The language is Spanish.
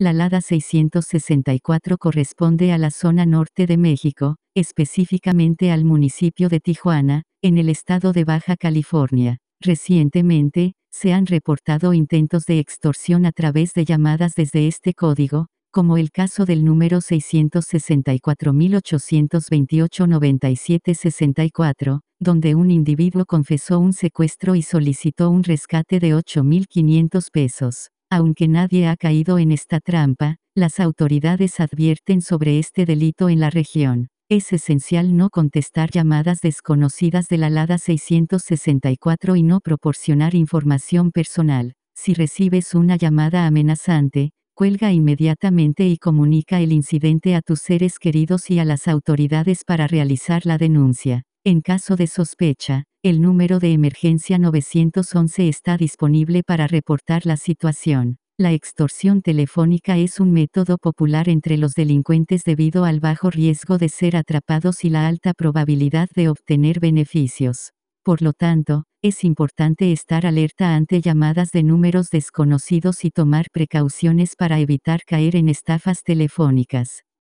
La Lada 664 corresponde a la zona norte de México, específicamente al municipio de Tijuana, en el estado de Baja California. Recientemente, se han reportado intentos de extorsión a través de llamadas desde este código, como el caso del número 664,828,9764, donde un individuo confesó un secuestro y solicitó un rescate de 8.500 pesos. Aunque nadie ha caído en esta trampa, las autoridades advierten sobre este delito en la región. Es esencial no contestar llamadas desconocidas de la LADA 664 y no proporcionar información personal. Si recibes una llamada amenazante, cuelga inmediatamente y comunica el incidente a tus seres queridos y a las autoridades para realizar la denuncia. En caso de sospecha, el número de emergencia 911 está disponible para reportar la situación. La extorsión telefónica es un método popular entre los delincuentes debido al bajo riesgo de ser atrapados y la alta probabilidad de obtener beneficios. Por lo tanto, es importante estar alerta ante llamadas de números desconocidos y tomar precauciones para evitar caer en estafas telefónicas.